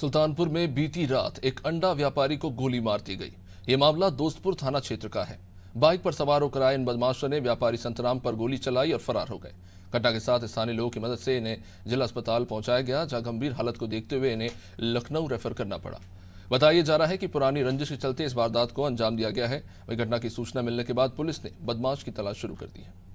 सुल्तानपुर में बीती रात एक अंडा व्यापारी को गोली मार दी गई ये मामला दोस्तपुर थाना क्षेत्र का है बाइक पर सवार होकर आए इन बदमाशों ने व्यापारी संतराम पर गोली चलाई और फरार हो गए घटना के साथ स्थानीय लोगों की मदद से इन्हें जिला अस्पताल पहुंचाया गया जहां गंभीर हालत को देखते हुए इन्हें लखनऊ रेफर करना पड़ा बताया जा रहा है कि पुरानी रंजिश के चलते इस वारदात को अंजाम दिया गया है वही घटना की सूचना मिलने के बाद पुलिस ने बदमाश की तलाश शुरू कर दी है